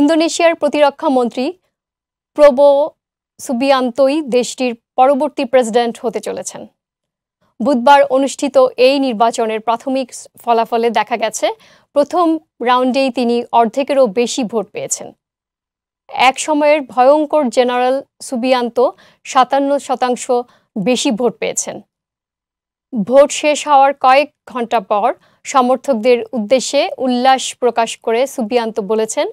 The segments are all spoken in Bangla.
ইন্দোনেশিয়ার প্রতিরক্ষা মন্ত্রী প্রবো সুবিয়ান্তই দেশটির পরবর্তী প্রেসিডেন্ট হতে চলেছেন বুধবার অনুষ্ঠিত এই নির্বাচনের প্রাথমিক ফলাফলে দেখা গেছে প্রথম রাউন্ডেই তিনি অর্ধেকেরও বেশি ভোট পেয়েছেন এক সময়ের ভয়ঙ্কর জেনারেল সুবিয়ান্ত সাতান্ন শতাংশ বেশি ভোট পেয়েছেন ভোট শেষ হওয়ার কয়েক ঘন্টা পর সমর্থকদের উদ্দেশ্যে উল্লাস প্রকাশ করে সুবিয়ান্ত বলেছেন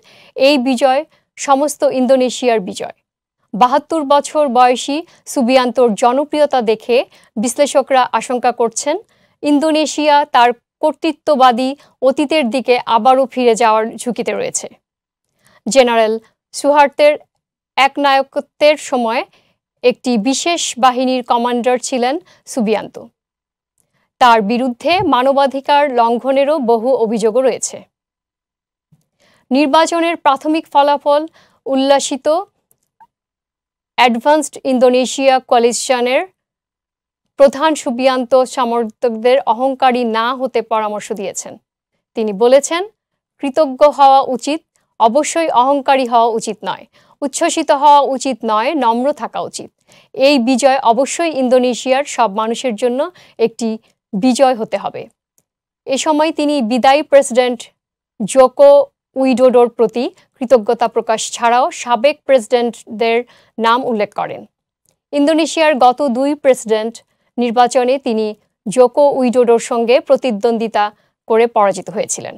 এই বিজয় সমস্ত ইন্দোনেশিয়ার বিজয় বাহাত্তর বছর বয়সী সুবিয়ান্তর জনপ্রিয়তা দেখে বিশ্লেষকরা আশঙ্কা করছেন ইন্দোনেশিয়া তার কর্তৃত্ববাদী অতীতের দিকে আবারও ফিরে যাওয়ার ঝুঁকিতে রয়েছে জেনারেল সুহার্তের একনায়কত্বের সময় একটি বিশেষ বাহিনীর কমান্ডার ছিলেন সুবিয়ান্ত তার বিরুদ্ধে মানবাধিকার লঙ্ঘনেরও বহু অভিযোগও রয়েছে নির্বাচনের প্রাথমিক ফলাফল উল্লাসিত অ্যাডভান্সড ইন্দোনেশিয়া কোয়ালিশনের প্রধান সুবিয়ান্ত সমর্থকদের অহংকারী না হতে পরামর্শ দিয়েছেন তিনি বলেছেন কৃতজ্ঞ হওয়া উচিত অবশ্যই অহংকারী হওয়া উচিত নয় উচ্ছ্বসিত হওয়া উচিত নয় নম্র থাকা উচিত এই বিজয় অবশ্যই ইন্দোনেশিয়ার সব মানুষের জন্য একটি বিজয় হতে হবে এ সময় তিনি বিদায়ী প্রেসিডেন্ট জোকো উইডোডোর প্রতি কৃতজ্ঞতা প্রকাশ ছাড়াও সাবেক প্রেসিডেন্টদের নাম উল্লেখ করেন ইন্দোনেশিয়ার গত দুই প্রেসিডেন্ট নির্বাচনে তিনি জোকো উইডোডোর সঙ্গে প্রতিদ্বন্দ্বিতা করে পরাজিত হয়েছিলেন